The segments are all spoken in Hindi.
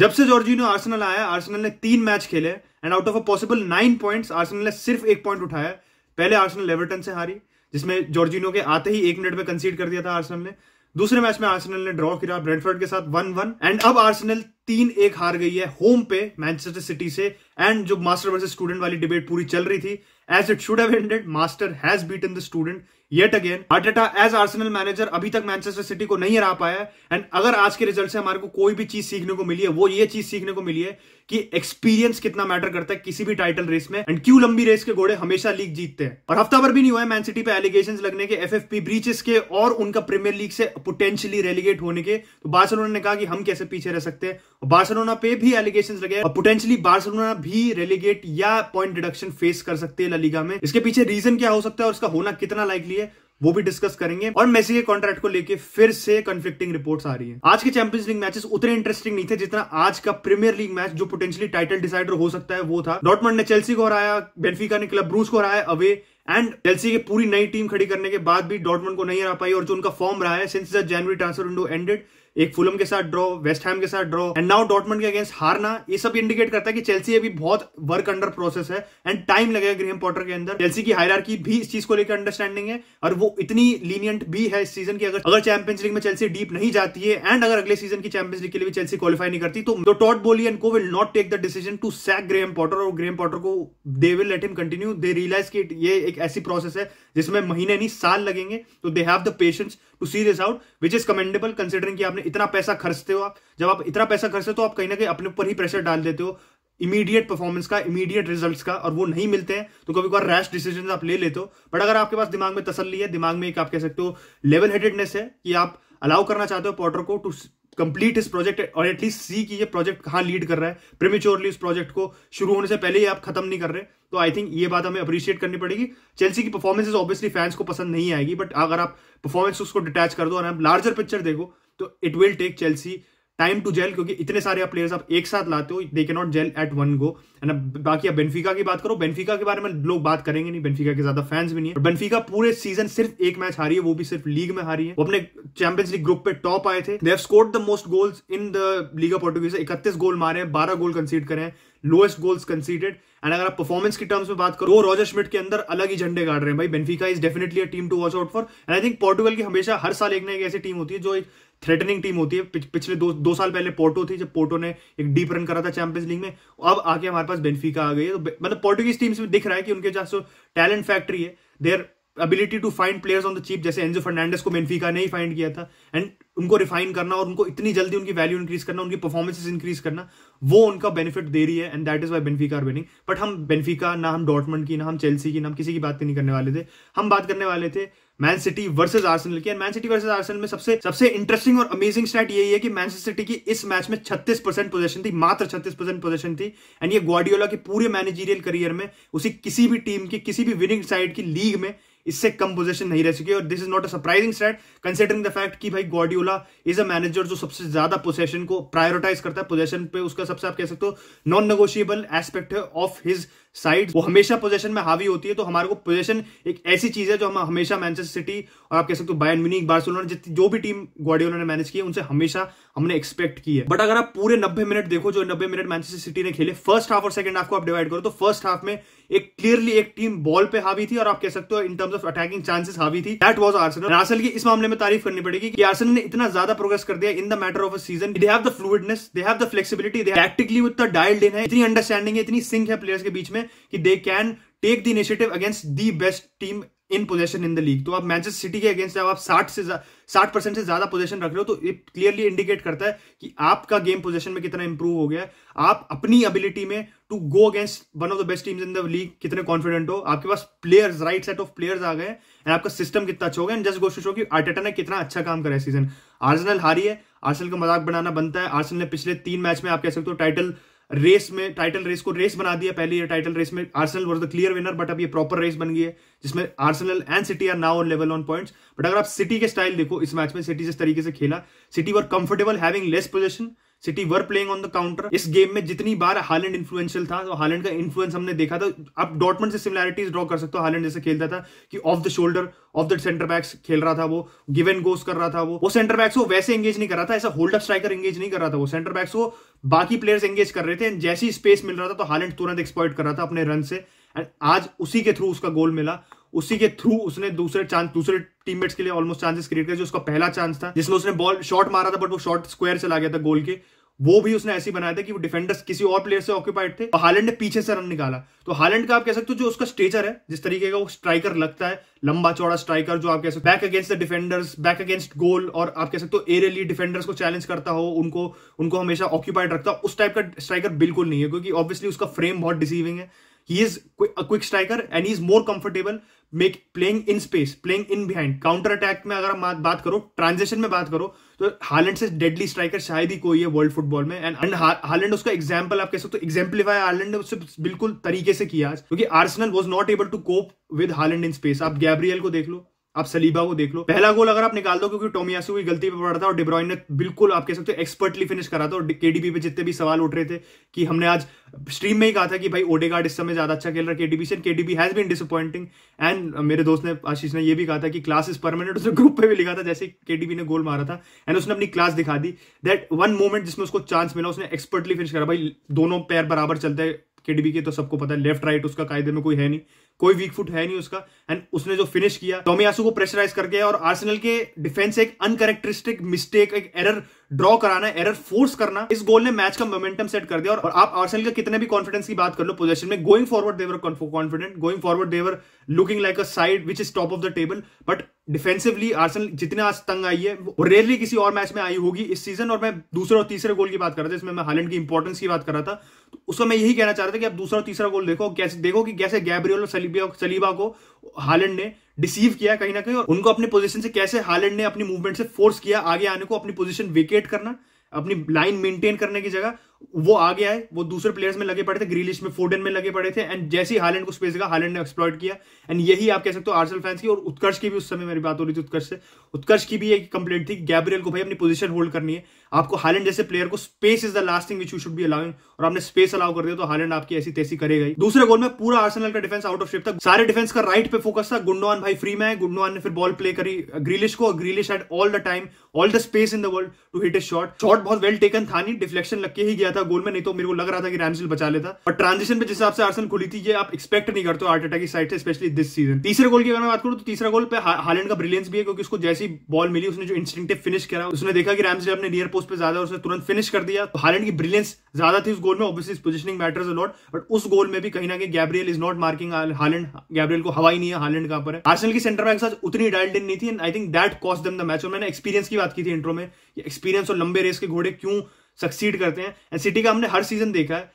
जब से जॉर्जिनो आर्सेनल आया आर्सेनल ने तीन मैच खेले and out of a possible nine points Arsenal ने सिर्फ एक पॉइंट उठाया पहले आर्सेनल एवर्टन से हारी जिसमें जॉर्जिनो के आते ही एक मिनट में कंसीड कर दिया था आर्सेनल ने दूसरे मैच में आर्सेनल ने ड्रॉ किया ब्रेडफर्ड के साथ वन वन एंड अब आर्सेनल तीन एक हार गई है होम पे मैनचेस्टर सिटी से एंड जो मास्टर वर्सेस स्टूडेंट वाली डिबेट पूरी चल रही थी as it should have ended master has beaten the student yet again Arteta as Arsenal manager अभी तक मैनचेस्टर सिटी को नहीं हरा पाया है एंड अगर आज के रिजल्ट से हमारे को कोई भी चीज सीखने को मिली है वो ये चीज सीखने को मिली है कि एक्सपीरियंस कितना मैटर करता है किसी भी टाइटल रेस में एंड क्यों लंबी रेस के घोड़े हमेशा लीग जीतते हैं और हफ्ता भर भी नहीं हुआ है मैन सिटी पे एलिगेशन लगने के एफ एफ पी ब्रीचेस के और उनका प्रीमियर लीग से पोटेंशियली रेलीगेट होने के तो बार्सलोना ने कहा कि हम कैसे पीछे रह सकते हैं बार्सलोना पे भी एलिगेशन लगे और पोटेंशियली बार्सलोना भी रेलीगेट या पॉइंट डिडक्शन फेस कर सकते हैं ललीगा में इसके पीछे रीजन क्या हो सकता है और इसका होना कितना लाइकली वो भी डिस्कस करेंगे और मेसी के कॉन्ट्रैक्ट को लेकर फिर से कंफ्लिक्टिंग रिपोर्ट्स आ रही है आज के चैंपियंस लीग मैचेस उतने इंटरेस्टिंग नहीं थे जितना आज का प्रीमियर लीग मैच जो पोटेंशियली टाइटल डिसाइडर हो सकता है वो था डॉटमंड ने चेल्सी को हराया बेनफिका ने क्लब ब्रूस को हराया अवे एंड चेल्सी की पूरी नई टीम खड़ी करने के बाद भी डॉटमंड को नहीं हरा पाई और जो उनका फॉर्म रहा है since the January transfer window ended एक फुलम के साथ ड्रॉ वेस्ट हैम के साथ ड्रॉ एंड नाउ डॉटमंड के अगेंस्ट हारना ये सब इंडिकेट करता है कि चेल्सी अभी बहुत वर्क अंडर प्रोसेस है एंड टाइम लगेगा ग्रीम पॉटर के अंदर चेल्सी की हायर भी इस चीज को लेकर अंडरस्टैंडिंग है और वो इतनी लीनियंट भी है इस सीजन की अगर अगर चैंपियंस लीग में चेल्सी डीप नहीं जाती है एंड अगर अगले सीजन की चैंपियंस लीग के लिए भी चेल्सी क्वालिफाई नहीं करती तो टॉट बोली एंड को will not take the decision to sack Graham Potter और ग्रेम पॉटर को they will let him continue they realise की ये एक ऐसी प्रोसेस है जिसमें महीने नहीं साल लगेंगे तो they have the patience to see this out which is commendable considering कि आपने इतना पैसा खर्चते हो आप जब आप इतना पैसा खर्चते हो तो आप कहीं ना कहीं अपने ऊपर ही प्रेशर डाल देते हो इमीडिएट परफॉर्मेंस का इमीडिएट रिजल्ट्स का और वो नहीं मिलते हैं तो कभी कभार रैश डिसीजन आप ले लेते हो बट अगर आपके पास दिमाग में तसल्ली है दिमाग में एक आप कह सकते हो लेवल हेडेडनेस है कि आप अलाउ करना चाहते हो पॉटर को टू कंप्लीट इस प्रोजेक्ट और एटलीस्ट सी कि ये प्रोजेक्ट कहाँ लीड कर रहा है प्रेमेच्योरली इस प्रोजेक्ट को शुरू होने से पहले ही आप खत्म नहीं कर रहे तो आई थिंक ये बात हमें अप्रिशिएट करनी पड़ेगी चेल्सी की परफॉर्मेंसेज ऑब्वियसली फैंस को पसंद नहीं आएगी बट अगर आप परफॉर्मेंस उसको डिटैच कर दो और आप लार्जर पिक्चर देखो तो it will take Chelsea time to gel क्योंकि इतने सारे आप प्लेयर्स आप एक साथ लाते हो they can not gel at one go and बाकी आप बेनफिका की बात करो बेनफिका के बारे में लोग बात करेंगे नहीं बेनफिका के ज्यादा फैंस भी नहीं है बेनफिका पूरे सीजन सिर्फ एक मैच हारी है वो भी सिर्फ लीग में हारी है वो अपने चैंपियंस लीग ग्रुप पे टॉप आए थे they have scored the most goals in the league of Portuguese इकतीस गोल मारे हैं बारह गोल कंसीड करें लोएस्ट गोल्स कंसीडेड एंड अगर आप परफॉर्मेंस की टर्म्स में बात करो रॉजर स्मिट के अंदर अलग ही झंडे गाड़ रहे हैं भाई Benfica is definitely a team to watch out for and I think Portugal की हमेशा हर साल एक ना एक ऐसी टीम होती है जो एक थ्रेटनिंग टीम होती है पिछ, पिछले दो दो साल पहले पोर्टो थी जब पोर्टो ने एक डीप रन करा था चैंपियंस लीग में अब आके हमारे पास बेनफिका आ गई है तो मतलब पोर्टुगीज टीम्स में दिख रहा है कि उनके जहाँ टैलेंट फैक्ट्री है their ability to find players on the cheap जैसे एंजो फर्नांडिस को बेनफिका ने ही फाइंड किया था एंड उनको रिफाइन करना और उनको इतनी जल्दी उनकी वैल्यू इंक्रीज करना उनकी परफॉर्मेंसेस इंक्रीज करना वो उनका बेनिफिट दे रही है and that is why Benfica are winning but हम बेनफिका ना हम डॉटमंड की ना हम चेल्सी की ना हम किसी की बात नहीं करने वाले थे हम बात करने वाले थे मैन सिटी वर्सेज आर्सेनल की and Man City versus Arsenal में सबसे सबसे इंटरेस्टिंग और अमेजिंग स्टैट यही है कि मैन सिटी की इस मैच में 36 परसेंट पोजेशन थी मात्र 36 परसेंट पोजेशन थी एंड ये ग्वाडियोला के पूरे मैनेजीरियल करियर में उसी किसी भी टीम की किसी भी विनिंग साइड की लीग में इससे कम पोजीशन नहीं रह सकी और this is not a surprising stat considering the fact कि भाई गॉडियोला इज अ मैनेजर जो सबसे ज्यादा पोजेशन को प्रायोरिटाइज करता है पोजेशन पे उसका सबसे आप कह सकते हो नॉन नेगोशिएबल एस्पेक्ट है ऑफ हिज साइड वो हमेशा पोजेशन में हावी होती है तो हमारे को पोजेशन एक ऐसी चीज है जो हम हमेशा मैनचेस्टर सिटी और आप कह सकते हो बायन म्यूनिक बार्सिलोना जितनी जो भी टीम गॉडियोला ने मैनेज की है उनसे हमेशा हमने एक्सपेक्ट की है बट अगर आप पूरे नब्बे मिनट देखो जो नब्बे मिनट मैनचेस्टर सिटी ने खेले फर्स्ट हाफ और सेकंड हाफ को आप डिवाइड करो तो फर्स्ट हाफ में एक क्लियरली एक टीम बॉल पे हावी थी और आप कह सकते हो in terms of attacking chances हावी थी दैट वाज आर्सेनल आर्सेनल की इस मामले में तारीफ करनी पड़ेगी कि आर्सेनल ने इतना ज्यादा प्रोग्रेस कर दिया in the matter of a season they have the fluidness they have the flexibility they tactically उतना डायल्ड इन है इतनी अंडरस्टैंडिंग है इतनी सिंक है प्लेयर्स के बीच में कि they can take the initiative against the best team in possession in the league तो आप मैनचेस्टर सिटी के अगेंस्ट जब आप 60 से साठ परसेंट से ज्यादा पोजेशन रख रहे हो तो ये क्लियरली इंडिकेट करता है कि आपका गेम पोजेशन में कितना इंप्रूव हो गया है आप अपनी अबिलिटी में to go against one of the best teams in the league कितने कॉन्फिडेंट हो आपके पास players right set of players आ गए एंड आपका सिस्टम कितना अच्छा हो गया एंड जस्ट गोश हो कि आर्टेटा ने कितना अच्छा काम करा है सीजन आर्सेनल हारी है आर्सेनल का मजाक बनाना बनता है आर्सेनल ने पिछले तीन मैच में आप कह सकते हो टाइटल रेस में टाइटल रेस को रेस बना दिया पहले ये टाइटल रेस में Arsenal was the clear winner but अब ये प्रॉपर रेस बन गई है जिसमें Arsenal and City are now level on points but अगर आप सिटी के स्टाइल देखो इस मैच में सिटी जिस तरीके से खेला City were comfortable having less possession City were playing on the counter इस गेम में जितनी बार हालैंड इन्फ्लुएंशियल था तो हालैंड का इन्फ्लुएंस हमने देखा था आप डॉटमेंट से सिमिलैरिटीज ड्रॉ कर सकते हो हालैंड जैसे खेलता था कि off the shoulder of the centre backs खेल रहा था वो गिव एंड गोस कर रहा था वो वो सेंटर बैक्स को वैसे एंगेज नहीं कर रहा था ऐसा होल्ड अप स्ट्राइकर एंगेज नहीं कर रहा था वो सेंटर बैक्स को बाकी प्लेयर्स एंगेज कर रहे थे एंड जैसी स्पेस मिल रहा था तो हालैंड तुरंत एक्सप्लॉइट कर रहा था अपने रन से एंड आज उसी के थ्रू उसका गोल मिला उसी के थ्रू उसने दूसरे चांस दूसरे टीममेट्स के लिए ऑलमोस्ट चांसेस क्रिएट किया जो उसका पहला चांस था जिसमें उसने बॉल शॉट मारा था बट वो शॉट स्क्वायर चला गया था गोल के वो भी उसने ऐसी बनाया था कि वो डिफेंडर्स किसी और प्लेयर से ऑक्यूपाइड थे हालैंड ने पीछे से रन निकाला तो हालैंड का आप कह सकते हो जो उसका स्टेचर है जिस तरीके का वो स्ट्राइकर लगता है लंबा चौड़ा स्ट्राइकर जो आप कह सकते हो back against the defenders back against goal और आप कह सकते हो एरियली डिफेंडर्स को चैलेंज करता हो उनको उनको हमेशा ऑक्यूपाइड रखता उस टाइप का स्ट्राइकर बिल्कुल नहीं है क्योंकि ऑब्वियसली उसका फ्रेम बहुत डिसीविंग है he is quick striker and he is more comfortable make playing in space playing in behind counter attack में अगर हम बात करो ट्रांजेक्शन में बात करो तो हालैंड से डेडली स्ट्राइकर शायद ही कोई है वर्ल्ड फुटबॉल में एंड हालैंड उसका एग्जाम्पल आप कह सकते हो एग्जाम्पलीफाई तो हालैंड ने उससे बिल्कुल तरीके से किया क्योंकि Arsenal was not able to cope with Haaland in space आप गैब्रियल को देख लो आप सलीबा को देख लो पहला गोल अगर आप निकाल दो क्योंकि टोमियासू की गलती पे पड़ा था और डिब्रॉइन ने बिल्कुल आप कह सकते हो एक्सपर्टली फिनिश करा था और केडीबी पे जितने भी सवाल उठ रहे थे कि हमने आज स्ट्रीम में ही कहा था कि भाई ओडेगार्ड इस समय ज्यादा अच्छा खेल रहा है केडीबी से KDB has been disappointing and मेरे दोस्त ने आशीष ने यह भी कहा था कि क्लास इज परमानेंट उसने ग्रुप पे भी लिखा था जैसे केडीबी ने गोल मारा था एंड उसने अपनी क्लास दिखा दी दैट वन मोमेंट जिसमें उसको चांस मिला उसने एक्सपर्टली फिनिश करा भाई दोनों पैर बराबर चलते हैं केडीबी के तो सबको पता है लेफ्ट राइट उसका कायदे में कोई है नहीं कोई वीक फुट है नहीं उसका एंड उसने जो फिनिश किया टोमियासू को प्रेशराइज करके और आर्सेनल के डिफेंस एक अनकरेक्टरिस्टिक मिस्टेक एक एरर ड्रॉ कराना एरर फोर्स करना इस गोल ने मैच का मोमेंटम सेट कर दिया और आप आर्सेनल के कितने भी कॉन्फिडेंस की बात कर लो पोजीशन में going forward they're confident going forward they're looking like a side which is top of the table but defensively Arsenal जितने आज तंग आई है वो रेयरली किसी और मैच में आई होगी इस सीजन और मैं दूसरे और तीसरे गोल की बात कर रहा था इसमें मैं हालैंड की इंपॉर्टेंस की बात कर रहा था उसको मैं यही कहना चाह रहा था कि आप दूसरा और तीसरा गोल देखो कैसे देखो कि कैसे गैब्रियल और सलीबा सलीबा को हालैंड ने डिसीव किया कहीं ना कहीं और उनको अपनी पोजीशन से कैसे हालैंड ने अपनी मूवमेंट से फोर्स किया आगे आने को अपनी पोजीशन वेकेट करना अपनी लाइन मेंटेन करने की जगह वो आ गया है वो दूसरे प्लेयर्स में लगे पड़े थे ग्रीलिश में फोर्डन में लगे पड़े थे एंड जैसे ही हालैंड को स्पेस का हालैंड ने एक्सप्लॉइट किया एंड यही आप कह सकते हो आर्सल फैंस की और उत्कर्ष की भी उस समय मेरी बात हो रही थी उत्कर्ष से उत्कर्ष की भी एक कंप्लेंट थी गैब्रियल को भाई अपनी पोजीशन होल्ड करनी है आपको हालैंड जैसे प्लेयर को space is the last thing which you should be allowing और आपने स्पेस अलाउ कर दिया तो हालैंड आपकी ऐसी तेजी करेगा ही दूसरे गोल में पूरा आर्सेनल का डिफेंस आउट ऑफ शेप था सारे डिफेंस का राइट पे फोकस था गुंडोन भाई फ्री में गुंडोन ने फिर बॉल प्ले करी ग्रीलिश को Grealish at all the time all the space in the world to hit a shot shot बहुत वेल टेकन था नहीं डिफ्लेक्शन लग के ही गया था गोल में नहीं तो मेरे को लग रहा था कि रैमसिल बचा लेता और ट्रांजिशन पे जिस हिसाब से आर्सन खुली थी ये आप एक्सपेक्ट नहीं करते आर्टेटा की साइड से स्पेशली दिस सीजन तीसरे गोल की अगर मैं बात करूँ तो तीसरा गोल पे हालैंड का ब्रिलियंस भी है क्योंकि उसको जैसी बॉल मिली उसने जो इंस्टिंगटिव फिनिश करा उसने देखा कि रैमसिल अपने नियर उस पर ज्यादा उसने तुरंत फिनिश कर दिया तो हालैंड की ब्रिलियंस ज्यादा थी उस गोल में obviously positioning matters a lot but उस गोल में भी कहीं ना कहीं Gabriel is not marking Haaland Gabriel को हवा ही नहीं है हालैंड कहां पर है आर्सेनल की सेंटर बैक साथ उतनी डायल्ड इन नहीं थी and I think that cost them the match और मैंने एक्सपीरियंस की बात की थी इंट्रो में एक्सपीरियंस और लंबे रेस के घोड़े क्यों सक्सीड करते हैं एंड सिटी का हमने हर सीजन देखा है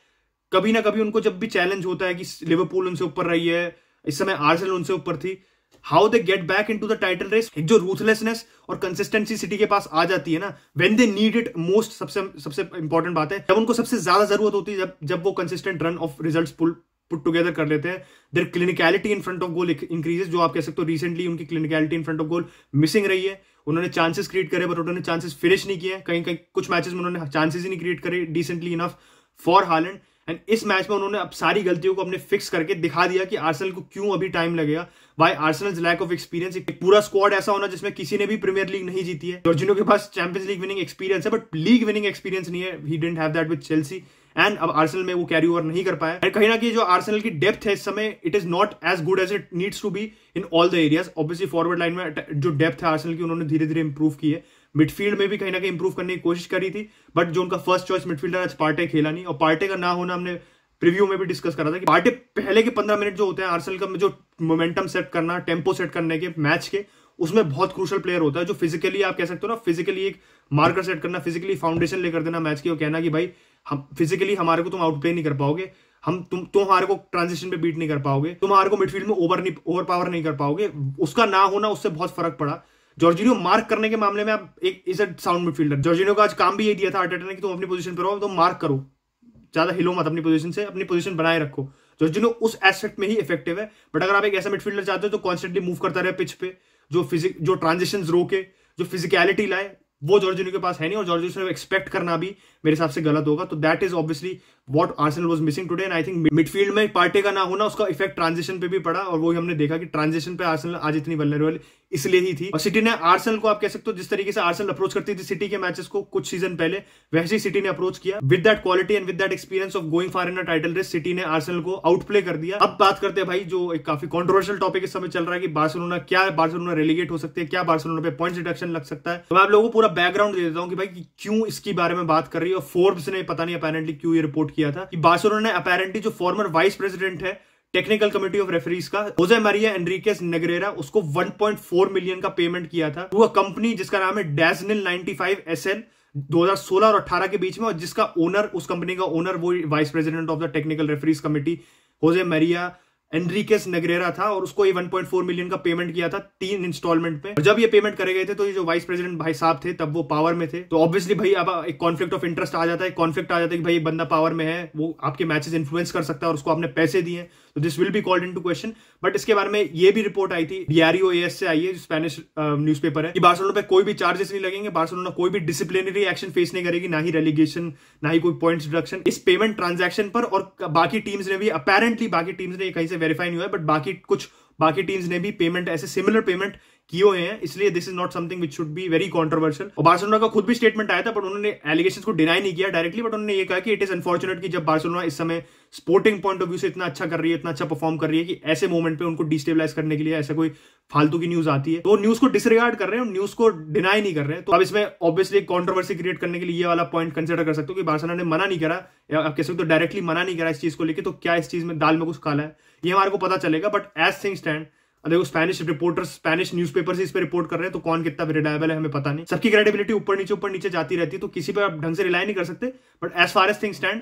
कभी ना कभी उनको जब भी चैलेंज होता है कि लिवरपूल उनसे ऊपर रही है इस समय आर्सेनल उनसे ऊपर थी how they get back into the title race एक जो रूथलेसनेस और कंसिस्टेंसी सिटी के पास आ जाती है ना when they need it most सबसे सबसे इंपॉर्टेंट बात है जब उनको सबसे ज्यादा जरूरत होती है जब जब वो consistent run of result pull put together कर लेते हैं their clinicality in front of goal increases जो आप कह सकते हो रिसेंटली उनकी clinicality in front of goal missing रही है उन्होंने चांसेस क्रिएट करे बट उन्होंने चांसेस फिनिश नहीं किए कहीं कहीं कुछ मैचेस में उन्होंने चांसेस ही नहीं क्रिएट करे decently enough for Haaland and इस मैच में उन्होंने अब सारी गलतियों को अपने फिक्स करके दिखा दिया कि आर्सेनल को क्यों अभी टाइम लगेगा by Arsenal lack of experience एक पूरा स्क्वाड ऐसा होना जिसमें किसी ने भी प्रीमियर लीग नहीं जीती है जॉर्जिनो के पास चैंपियंस लीग विनिंग एक्सपीरियंस है बट लीग विनिंग एक्सपीरियंस नहीं है he didn't have that with Chelsea and अब आर्सेनल में वो कैरी ओवर नहीं कर पाया एंड कहीं ना कि जो आर्सेनल की डेप्थ है इस समय it is not as good as it needs to be in all the areas obviously forward line में जो डेप्थ है आर्सेनल की उन्होंने धीरे धीरे इंप्रूव की है मिडफील्ड में भी कहीं ना कहीं इंप्रूव करने की कोशिश करी थी बट जो उनका फर्स्ट चॉइस मिडफील्डर आज पार्टे खेला नहीं और पार्टे का ना होना हमने प्रीव्यू में भी डिस्कस करा था कि पार्टे पहले के पंद्रह मिनट जो होते हैं आर्सल का जो मोमेंटम सेट करना टेम्पो सेट करने के मैच के उसमें बहुत क्रूशल प्लेयर होता है जो फिजिकली आप कह सकते हो ना फिजिकली एक मार्कर सेट करना फिजिकली फाउंडेशन लेकर देना मैच की और कहना कि भाई हम फिजिकली हमारे को तुम आउटप्ले नहीं कर पाओगे हम तुम तुम्हारे को ट्रांजिशन पे बीट नहीं कर पाओगे तुम्हारे को मिडफील्ड में ओवर नहीं ओवर पावर नहीं कर पाओगे उसका ना होना उससे बहुत फर्क पड़ा जॉर्जिनो मार्क करने के मामले में आप एक is a sound midfielder Jorginho का आज काम भी ये दिया था अटेटा ने कि तुम अपनी पोजीशन पर हो तो मार्क करो ज्यादा हिलो मत अपनी पोजीशन से अपनी पोजीशन बनाए रखो जॉर्जिनो उस एस्पेक्ट में ही इफेक्टिव है बट अगर आप एक ऐसा मिडफील्डर चाहते हो जो कॉन्स्टेंटली मूव करता रहे पिच पे जो फिजिक जो ट्रांजेक्शन रोके जो फिजिकलिटी लाए वो जॉर्जिनो के पास है नहीं और जॉर्जिनियो एक्सपेक्ट करना भी मेरे हिसाब से गलत होगा तो that is obviously what Arsenal was missing today I think midfield में पार्टी का ना होना उसका इफेक्ट ट्रांजिशन पे भी पड़ा और वो हमने देखा कि ट्रांजिशन पे आर्सेनल आज इतनी वेल इसलिए ही थी और सिटी ने आर्सेनल को आप कह सकते हो जिस तरीके से आर्सेनल अप्रोच करती थी सिटी के मैचेस को कुछ सीजन पहले वैसे ही सिटी ने अप्रोच किया with that quality and with that experience of going for in title race City ने आर्सेनल को आउटप्ले कर दिया अब बात करते हैं भाई जो एक काफी कॉन्ट्रोवर्शियल टॉपिक इस समय चल रहा है कि बार्सिलोना क्या बार्सिलोना रेलीगेट हो सकती है क्या बार्सिलोना पे पॉइंट डिडक्शन लग सकता है तो मैं आप लोगों को पूरा बैकग्राउंड दे देता हूँ कि भाई क्यों इसके बारे में बात कर रही है और फोर्ब्स ने पता नहीं अपेरेंटली क्यों ये रिपोर्ट किया था कि बासोरो ने अपेरेंटली जो फॉर्मर वाइस प्रेसिडेंट है टेक्निकल कमिटी ऑफ रेफरीज का होजे मारिया एनरिकेस नगरेरा उसको 1.4 मिलियन का पेमेंट किया था वह कंपनी जिसका नाम है डेजनिल 95 एसएल 2016 और 18 के बीच में और जिसका ओनर उस कंपनी का ओनर वो vice president of the technical referees committee Jose Maria Enriquez Negreira था और उसको ये 1.4 मिलियन का पेमेंट किया था तीन इंस्टॉलमेंट पे और जब ये पेमेंट करे गए थे तो ये जो वाइस प्रेसिडेंट भाई साहब थे तब वो पावर में थे तो ऑब्वियसली भाई अब एक कॉन्फ्लिक्ट ऑफ इंटरेस्ट आ जाता है कॉन्फ्लिक्ट आ जाता है कि भाई बंदा पावर में है वो आपके मैचेस इन्फ्लुएंस कर सकता है और उसको आपने पैसे दिए तो this will be called in question but इसके बारे में ये भी रिपोर्ट आई थी डीआरईओ एस से आई है स्पेनिश न्यूज पेपर है कि बार्सोलोना पे कोई भी चार्जेस नहीं लगेंगे बार्सोलोना कोई भी डिसिप्लिनरी एक्शन फेस नहीं करेगी ना ही रेलिगेशन ना ही कोई पॉइंट डिडक्शन इस पेमेंट ट्रांजेक्शन पर और बाकी टीम्स ने भी अपेरेंटली बाकी टीम्स ने कहीं से वेरीफाई नहीं हुआ बट बाकी कुछ बाकी टीम्स ने भी पेमेंट ऐसे सिमिलर पेमेंट किए हुए हैं इसलिए this is not something which should be very controversial और बार्सिलोना का खुद भी स्टेटमेंट आया था बट उन्होंने एलिगेशन को डिनाई नहीं किया डायरेक्टली बट उन्होंने ये कहा कि इट इज अनफॉर्चुनेट कि जब बार्सिलोना इस समय स्पोर्टिंग पॉइंट ऑफ व्यू से इतना अच्छा कर रही है इतना अच्छा परफॉर्म कर रही है कि ऐसे मोमेंट पे उनको डिस्टेबलाइज करने के लिए ऐसा कोई फालतू की न्यूज आती है तो न्यूज को डिसरिगार्ड कर रहे हैं न्यूज को डिनाई नहीं कर रहे हैं तो अब इसमें ऑब्वियसली कॉन्ट्रोवर्सी क्रिएट करने के लिए ये वाला पॉइंट कंसिडर कर सकते हो कि बार्सिलोना ने मना नहीं करा या आप कह सकते हो तो डायरेक्टली मना नहीं करा इस चीज को लेकर तो क्या इस चीज में दाल में कुछ खाला है ये हमारे को पता चलेगा बट एज थिंग स्टैंड देखो स्पेनिश रिपोर्टर स्पेनिश न्यूज से इस पर रिपोर्ट कर रहे हैं तो कौन कितना रिलायबल है हमें पता नहीं सबकी क्रेडिबिलिटी ऊपर नीचे ऊपर नीचे जाती रहती है तो किसी पर आप ढंग से रिलाई नहीं कर सकते but as far as thing stand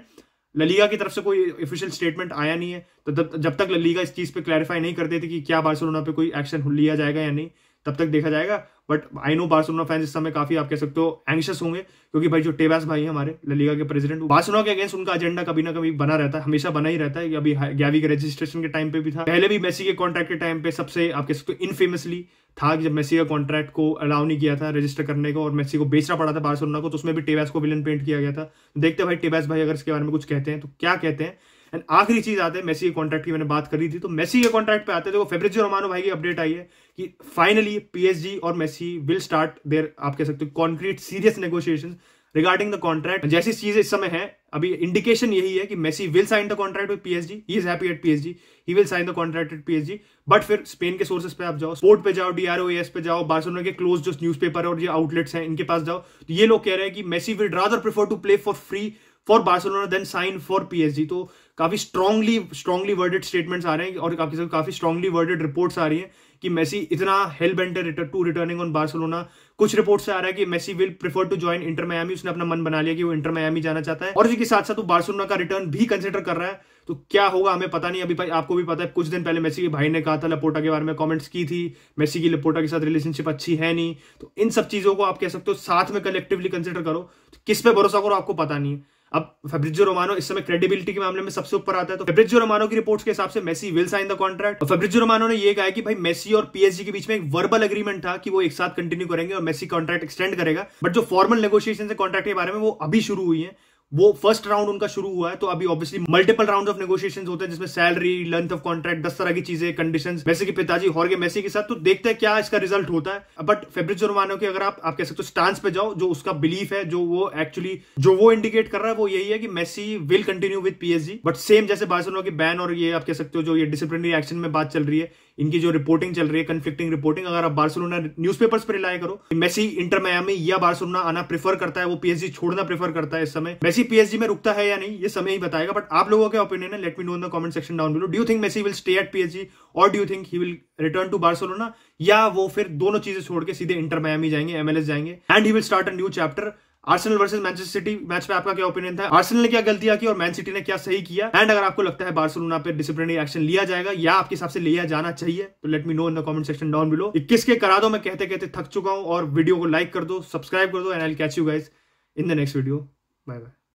LaLiga की तरफ से कोई ऑफिशियल स्टेटमेंट आया नहीं है तो जब तक ललीगा इस चीज़ पे क्लैरिफाई नहीं करते थे कि क्या बार्सिलोना पे कोई एक्शन लिया जाएगा या नहीं तब तक देखा जाएगा but I know Barcelona fans इस समय काफी आप कह सकते हो एंशियस होंगे क्योंकि भाई जो टेबास भाई है हमारे ललिगा के प्रेसिडेंट बार्सोलोना के अगेंस्ट उनका एजेंडा कभी ना कभी बना रहता है हमेशा बना ही रहता है अभी ग्यावी के रजिस्ट्रेशन के टाइम पे भी था पहले भी मेसी के कॉन्ट्रैक्ट के टाइम पे सबसे आप कह सकते हो इनफेमसली था कि जब मेसी का कॉन्ट्रैक्ट को अलाउ नहीं किया था रजिस्टर करने को और मेसी को बेचना पड़ा था बार्सोलोना को तो उसमें भी टेबास को विलन पेंट किया गया था देखते भाई टेबास भाई अगर इसके बारे में कुछ कहते हैं तो क्या कहते हैं एंड आखिरी चीज आते हैं मेसी के कॉन्ट्रैक्ट की मैंने बात करी थी तो मेसी के कॉन्ट्रैक्ट पे आते हैं तो फेब्रिजो रोमानो भाई की अपडेट आई है कि फाइनली पीएसजी और मेसी विल स्टार्ट देर आप कह सकते हो concrete serious negotiation regarding the contract जैसी चीज इस समय है अभी इंडिकेशन यही है कि Messi will sign the contract with PSG he is happy at PSG he will sign the contract with PSG but फिर स्पेन के सोर्सेस पे आप जाओ स्पोर्ट पे जाओ डीआरओएस पे जाओ बार्सिलोना के क्लोज जो न्यूज़पेपर और ये आउटलेट्स हैं इनके पास जाओ तो ये लोग कह रहे हैं कि Messi will rather prefer to play for free for Barcelona than sign for the तो काफी स्ट्रांगली स्ट्रांगली वर्डेड स्टेटमेंट्स आ रहे हैं और काफी काफी स्ट्रांगली वर्डेड रिपोर्ट्स आ रही हैं कि मेसी इतना hell bent to returning on Barcelona कुछ रिपोर्ट से आ रहा है कि Messi will prefer to join Inter Miami उसने अपना मन बना लिया कि वो इंटर मायामी जाना चाहता है और इसी के साथ साथ वो बार्सिलोना का रिटर्न भी कंसिडर कर रहा है तो क्या होगा हमें पता नहीं अभी आपको भी पता है कुछ दिन पहले मेसी के भाई ने कहा था लपोटा के बारे में कमेंट्स की थी मेसी की लपोटा के साथ रिलेशनशिप अच्छी है नहीं तो इन सब चीजों को आप कह सकते हो साथ में कलेक्टिवली कंसिडर करो तो किस पे भरोसा करो आपको पता नहीं है अब फेब्रिजो रोमानो इस समय क्रेडिबिलिटी के मामले में सबसे ऊपर आता है तो फेब्रिजो रोमानो की रिपोर्ट्स के हिसाब से Messi will sign the contract और फेब्रिजो रोमानो ने यह कहा कि भाई मेसी और पीएसजी के बीच में एक वर्बल एग्रीमेंट था कि वो एक साथ कंटिन्यू करेंगे और मेसी कॉन्ट्रैक्ट एक्सटेंड करेगा बट जो फॉर्मल नेगोशिएशन है कॉन्ट्रैक्ट के बारे में वो अभी शुरू हुई है वो फर्स्ट राउंड उनका शुरू हुआ है तो अभी obviously multiple round of negotiation होते हैं जिसमें सैलरी लेंथ ऑफ कॉन्ट्रैक्ट दस तरह की चीजें कंडीशन मेसी के पिताजी हॉर्गे मेसी के साथ तो देखते हैं क्या इसका रिजल्ट होता है बट फेब्रिक जुर्मानों के अगर आप आप कह सकते हो स्टांस पे जाओ जो उसका बिलीफ है जो वो एक्चुअली जो वो इंडिकेट कर रहा है वो यही है कि Messi will continue with PSG but same जैसे बार्सिलोना की बैन और ये आप कह सकते हो जो ये डिसिप्लिनरी एक्शन में बात चल रही है इनकी जो रिपोर्टिंग चल रही है कन्फ्लिक्टिंग रिपोर्टिंग अगर आप बार्सिलोना न्यूज़पेपर्स पर रिलाई करो मेसी इंटर मियामी या बार्सिलोना आना प्रेफर करता है वो पीएसजी छोड़ना प्रेफर करता है इस समय मेसी पीएसजी में रुकता है या नहीं ये समय ही बताएगा बट आप लोगों के ओपिनियन है let me know in the comment section down below do think Messi will stay at PSG और do think he will return to Barcelona या वो फिर दोनों चीजें छोड़ के सीधे इंटर मायामी जाएंगे एमएलएस जाएंगे and he will start a new chapter Arsenal versus Manchester City match में आपका क्या ओपिनियन था आर्सेनल ने क्या गलतियां की और मैन सिटी ने क्या सही किया एंड अगर आपको लगता है बार्सिलोना पे डिसिप्लिनरी एक्शन लिया जाएगा या आपके हिसाब से लिया जाना चाहिए तो let me know in the comment section down below इक्कीस के करा दो मैं कहते कहते थक चुका हूं और वीडियो को लाइक कर दो सब्सक्राइब कर दो and I catch you guys in the next video bye bye